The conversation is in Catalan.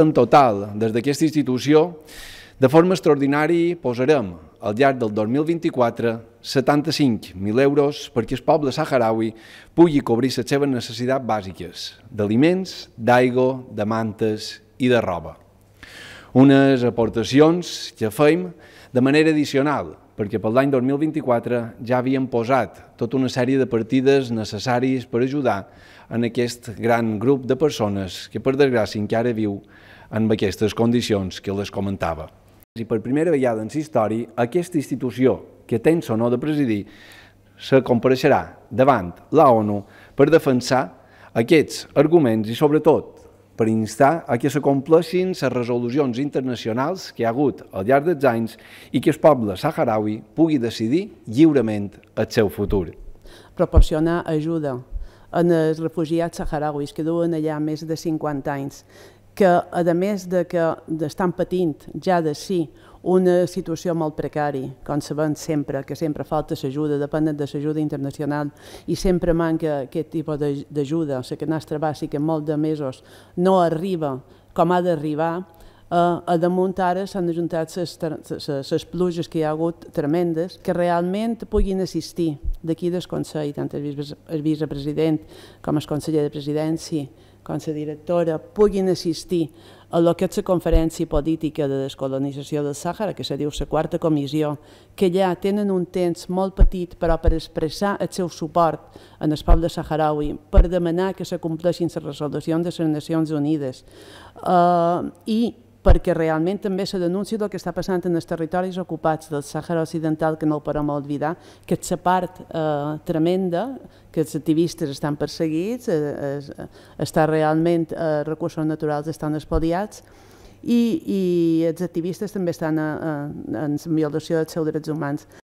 En total, des d'aquesta institució, de forma extraordinària posarem al llarg del 2024 75.000 euros perquè el poble saharaui pugui cobrir les seves necessitats bàsiques d'aliments, d'aigua, de mantes i de roba unes aportacions que fem de manera addicional, perquè pel l'any 2024 ja havíem posat tota una sèrie de partides necessàries per ajudar en aquest gran grup de persones que, per desgràcia, encara viu en aquestes condicions que les comentava. I per primera vegada en la història, aquesta institució que tens o no de presidir se compareixerà davant la ONU per defensar aquests arguments i, sobretot, per instar a que s'acompleixin les resolucions internacionals que ha hagut al llarg dels anys i que el poble saharaui pugui decidir lliurement el seu futur. Proporcionar ajuda en els refugiats saharauis que duen allà més de 50 anys que, a més de que estan patint ja de si una situació molt precària, com sabem sempre, que sempre falta l'ajuda, depèn de l'ajuda internacional i sempre manca aquest tipus d'ajuda, la canastra bàsica en molt de mesos no arriba com ha d'arribar, a damunt ara s'han ajuntat les pluges que hi ha hagut tremendes que realment puguin assistir d'aquí del Consell, tant el, vice, el vicepresident com el conseller de presidència, com la directora, puguin assistir a lo que és la conferència política de descolonització del Sàhara, que se diu la quarta comissió, que ja tenen un temps molt petit però per expressar el seu suport en el poble saharaui, per demanar que se compleixin les resolucions de les Nacions Unides uh, i perquè realment també se denuncia del que està passant en els territoris ocupats del Sàhara Occidental, que no el podem oblidar, que és la part eh, tremenda, que els activistes estan perseguits, eh, eh, està realment eh, recursos naturals estan espoliats, i, i els activistes també estan a, eh, a, en violació dels seus drets humans.